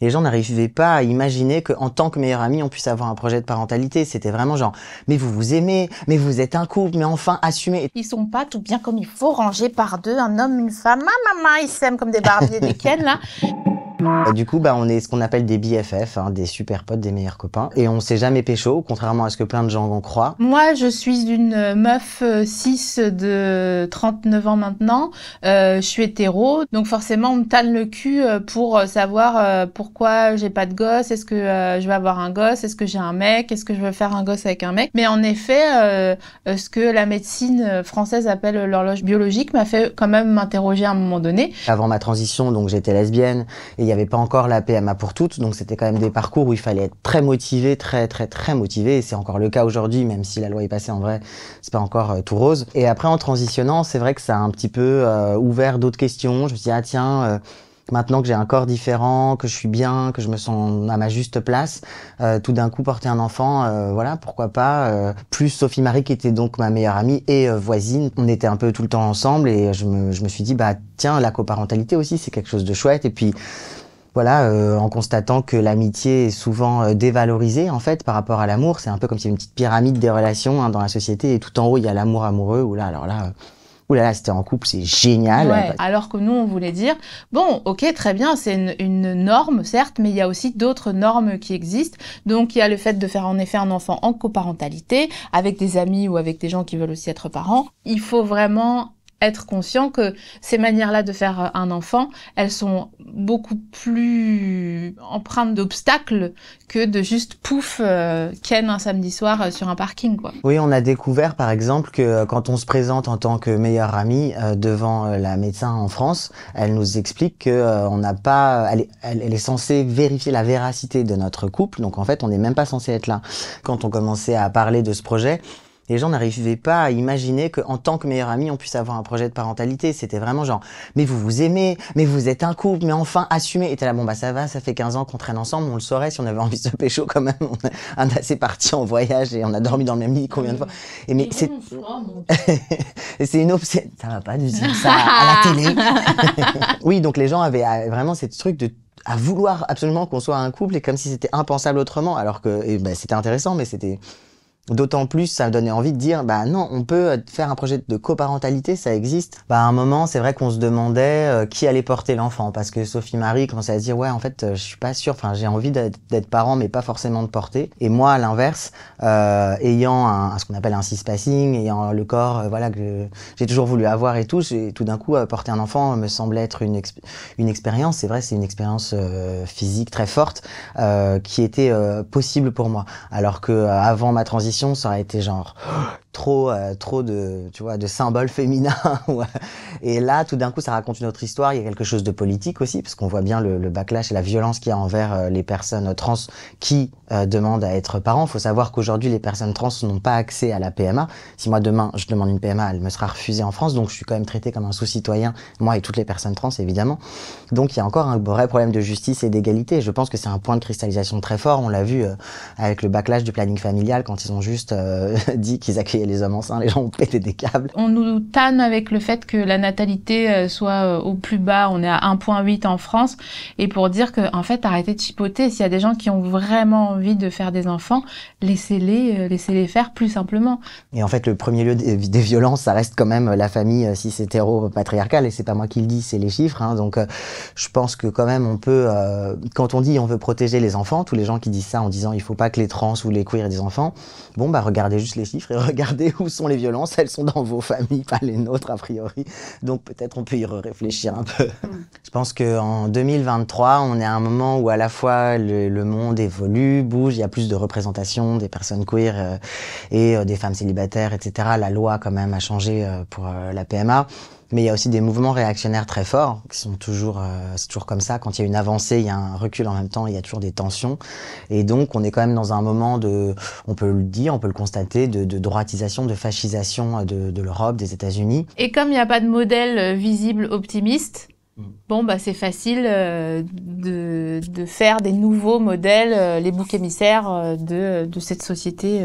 les gens n'arrivaient pas à imaginer qu'en tant que meilleur ami, on puisse avoir un projet de parentalité. C'était vraiment genre, mais vous vous aimez, mais vous êtes un couple, mais enfin, assumez. Ils sont pas tout bien comme il faut, rangés par deux, un homme, une femme. Ah, maman, ils s'aiment comme des barbiers des Ken, là. Bah, mm. du coup, bah, on est ce qu'on appelle des BFF, hein, des super potes, des meilleurs copains. Et on s'est jamais pécho, contrairement à ce que plein de gens en croient. Moi, je suis une euh, meuf 6 euh, de 39 ans maintenant. Euh, je suis hétéro, donc forcément, on me tanne le cul pour savoir pourquoi j'ai pas de gosse, est-ce que je vais avoir un gosse, est-ce que j'ai un mec, est-ce que je veux faire un gosse avec un mec. Mais en effet, ce que la médecine française appelle l'horloge biologique m'a fait quand même m'interroger à un moment donné. Avant ma transition, donc j'étais lesbienne il n'y avait pas encore la PMA pour toutes, donc c'était quand même des parcours où il fallait être très motivé, très très très motivé, et c'est encore le cas aujourd'hui, même si la loi est passée en vrai, c'est pas encore euh, tout rose. Et après en transitionnant, c'est vrai que ça a un petit peu euh, ouvert d'autres questions. Je me suis dit ah tiens. Euh, maintenant que j'ai un corps différent, que je suis bien, que je me sens à ma juste place, tout d'un coup porter un enfant, voilà, pourquoi pas. plus Sophie Marie qui était donc ma meilleure amie et voisine, on était un peu tout le temps ensemble et je me, je me suis dit bah tiens la coparentalité aussi c'est quelque chose de chouette et puis voilà, euh, en constatant que l'amitié est souvent euh, dévalorisée en fait par rapport à l'amour. C'est un peu comme si une petite pyramide des relations hein, dans la société et tout en haut il y a l'amour amoureux. Ou là, alors là. Euh, là là, c'était en couple, c'est génial. alors que nous, on voulait dire, bon, ok, très bien, c'est une, une, norme, certes, mais il y a aussi d'autres normes qui existent. Donc, il y a le fait de faire en effet un enfant en coparentalité, avec des amis ou avec des gens qui veulent aussi être parents. Il faut vraiment être conscient que ces manières-là de faire euh, un enfant, elles sont beaucoup plus empreintes d'obstacles que de juste pouf euh, ken un samedi soir euh, sur un parking quoi. Oui, on a découvert par exemple que quand on se présente en tant que meilleure amie devant la médecin en France, elle nous explique que on n'a pas elle est, censée vérifier la véracité de notre couple, donc en fait, on n'est même pas censé être là. Quand on commençait à parler de ce projet, les gens n'arrivaient pas à imaginer qu'en tant que meilleur ami, on puisse avoir un projet de parentalité. C'était vraiment genre, mais vous vous aimez, mais vous êtes un couple, mais enfin, assumez. Et t'es là, bon, bah ça va, ça fait 15 ans qu'on traîne ensemble, on le saurait si on avait envie de se pécho quand même. On est parti en voyage et on a dormi dans le même lit combien de fois. Et mais c'est. c'est une obsession. Ça va pas du tout, ça à la télé. oui, donc les gens avaient vraiment ce truc de à vouloir absolument qu'on soit un couple et comme si c'était impensable autrement, alors que ben c'était intéressant, mais c'était D'autant plus, ça me donnait envie de dire, bah non, on peut faire un projet de coparentalité, ça existe. Bah à un moment, c'est vrai qu'on se demandait euh, qui allait porter l'enfant, parce que Sophie Marie commençait à se dire, ouais, en fait, euh, je suis pas sûr, enfin, j'ai envie d'être parent, mais pas forcément de porter. Et moi, à l'inverse, euh, ayant un, ce qu'on appelle un « passing ayant le corps, voilà, que j'ai toujours voulu avoir et tout, tout d'un coup, porter un enfant me semblait être une, une expérience, c'est vrai, c'est une expérience physique très forte qui était possible pour moi. Alors que avant ma transition, ça a été genre trop, euh, trop de, tu vois, de symboles féminins. Euh. et là, tout d'un coup, ça raconte une autre histoire. Il y a quelque chose de politique aussi, parce qu'on voit bien le, backlash et la violence qu'il y a envers euh, les personnes trans qui demandent à être parents. Il faut savoir qu'aujourd'hui, les personnes trans n'ont pas accès à la PMA. Si moi, demain, je demande une PMA, elle me sera refusée en France. Donc, je suis quand même traité comme un sous-citoyen, moi et toutes les personnes trans, évidemment. Donc, il y a encore un vrai problème de justice et d'égalité. Je pense que c'est un point de cristallisation très fort. On l'a vu avec le backlash du planning familial, quand ils ont juste dit qu'ils accueillaient les hommes enceintes, les gens ont pété des câbles. On nous tanne avec le fait que la natalité euh, soit euh, au plus bas, on est à 1.8 en France, et pour dire que, en fait, arrêtez de chipoter, s'il y a des gens qui ont vraiment envie de faire des enfants, laissez-les, euh, laissez-les faire plus simplement. Et en fait, le premier lieu des, violences, ça reste quand même la famille si c'est hétéro-patriarcale, et c'est pas moi qui le dis, c'est les chiffres, hein. donc je pense que quand même on peut, quand on dit on veut protéger les enfants, tous les gens qui disent ça en disant il faut pas que les trans ou les queers aient des enfants, bon bah regardez juste les chiffres et regardez où sont les violences, elles sont dans vos familles, pas les nôtres a priori. Donc peut-être on peut y réfléchir un peu. Hmm. Je pense qu'en 2023, on est à un moment où à la fois le, monde évolue, bouge, il y a plus de représentation des personnes queer euh, et euh, des femmes célibataires, etc. La loi quand même a changé euh, pour la PMA. Mais il y a aussi des mouvements réactionnaires très forts qui sont toujours, euh, c'est toujours comme ça. Quand il y a une avancée, il y a un recul en même temps, il y a toujours des tensions. Et donc, on est quand même dans un moment de, on peut le dire, on peut le constater, de, droitisation, de fascisation euh, de, l'Europe, des États-Unis. Et comme il n'y a pas de modèle euh, visible optimiste, mm. Bon, bah, c'est facile de, faire des nouveaux modèles, les boucs émissaires de, de, cette société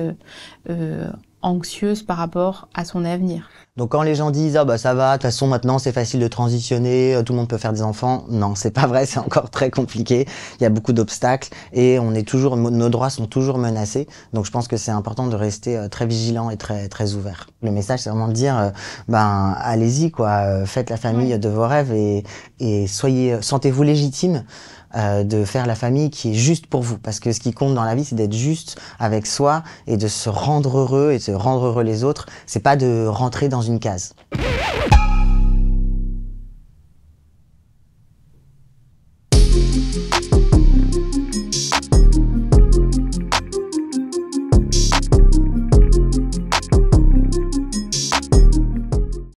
anxieuse par rapport à son avenir. Donc quand les gens disent ah bah ça va, de toute façon maintenant c'est facile de transitionner, euh, tout le monde peut faire des enfants, non c'est pas vrai, c'est encore très compliqué. Il y a beaucoup d'obstacles et on est toujours, nos droits sont toujours menacés. Donc je pense que c'est important de rester euh, très vigilant et très très ouvert. Le message c'est vraiment de dire euh, ben allez-y quoi, faites la famille de vos rêves et, et soyez, sentez-vous légitime. Euh, de faire la famille qui est juste pour vous. Parce que ce qui compte dans la vie, c'est d'être juste avec soi et de se rendre heureux et de se rendre heureux les autres. C'est pas de rentrer dans une case.